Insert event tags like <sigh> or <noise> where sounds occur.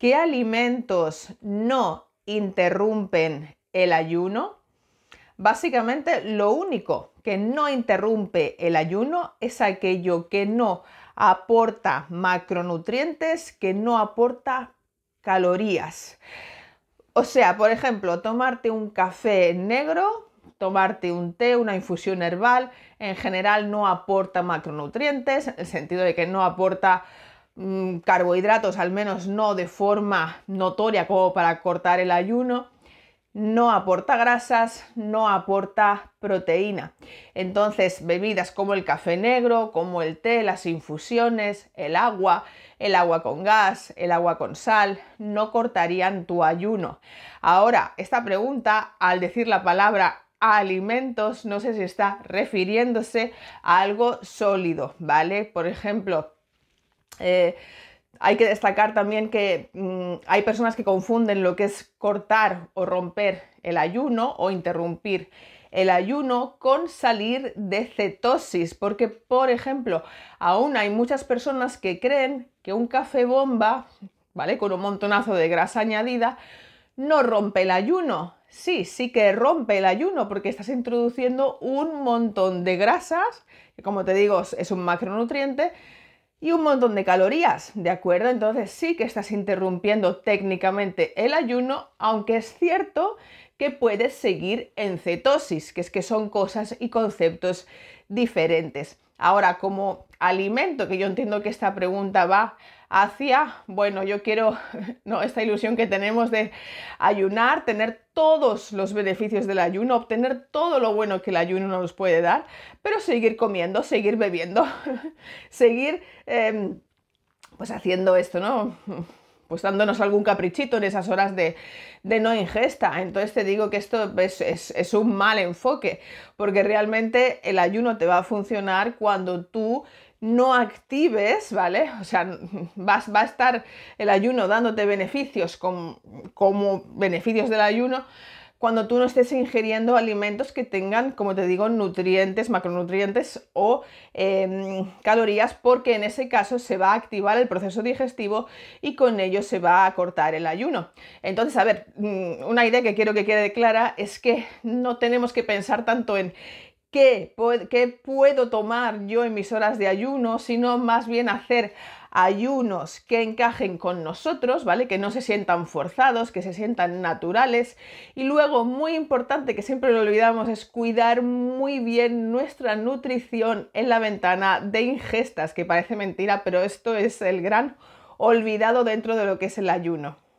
¿Qué alimentos no interrumpen el ayuno? Básicamente lo único que no interrumpe el ayuno es aquello que no aporta macronutrientes, que no aporta calorías. O sea, por ejemplo, tomarte un café negro, tomarte un té, una infusión herbal, en general no aporta macronutrientes, en el sentido de que no aporta Mm, carbohidratos, al menos no de forma notoria como para cortar el ayuno, no aporta grasas, no aporta proteína. Entonces, bebidas como el café negro, como el té, las infusiones, el agua, el agua con gas, el agua con sal, no cortarían tu ayuno. Ahora, esta pregunta, al decir la palabra alimentos, no sé si está refiriéndose a algo sólido, ¿vale? Por ejemplo, eh, hay que destacar también que mm, hay personas que confunden lo que es cortar o romper el ayuno o interrumpir el ayuno con salir de cetosis, porque por ejemplo, aún hay muchas personas que creen que un café bomba, ¿vale? Con un montonazo de grasa añadida, no rompe el ayuno. Sí, sí que rompe el ayuno porque estás introduciendo un montón de grasas, que como te digo es un macronutriente, y un montón de calorías, ¿de acuerdo? Entonces sí que estás interrumpiendo técnicamente el ayuno, aunque es cierto que puedes seguir en cetosis, que es que son cosas y conceptos diferentes. Ahora, como alimento, que yo entiendo que esta pregunta va hacia, bueno, yo quiero, <laughs> no, esta ilusión que tenemos de ayunar, tener todos los beneficios del ayuno, obtener todo lo bueno que el ayuno nos puede dar, pero seguir comiendo, seguir bebiendo, <laughs> seguir, em, pues haciendo esto, ¿no? pues dándonos algún caprichito en esas horas de, no ingesta. Entonces te digo que esto es, un mal enfoque, porque realmente el ayuno te va a funcionar cuando tú no actives, ¿vale? O sea, vas, va a estar el ayuno dándote beneficios como beneficios del ayuno, cuando tú no estés ingiriendo alimentos que tengan, como te digo, nutrientes, macronutrientes o em, calorías, porque en ese caso se va a activar el proceso digestivo y con ello se va a cortar el ayuno. Entonces, a ver, mm, una idea que quiero que quede clara es que no tenemos que pensar tanto en qué puedo tomar yo en mis horas de ayuno, sino más bien hacer ayunos que encajen con nosotros, ¿vale? Que no se sientan forzados, que se sientan naturales. Y luego, muy importante, que siempre lo olvidamos, es cuidar muy bien nuestra nutrición en la ventana de ingestas, que parece mentira, pero esto es el gran olvidado dentro de lo que es el ayuno.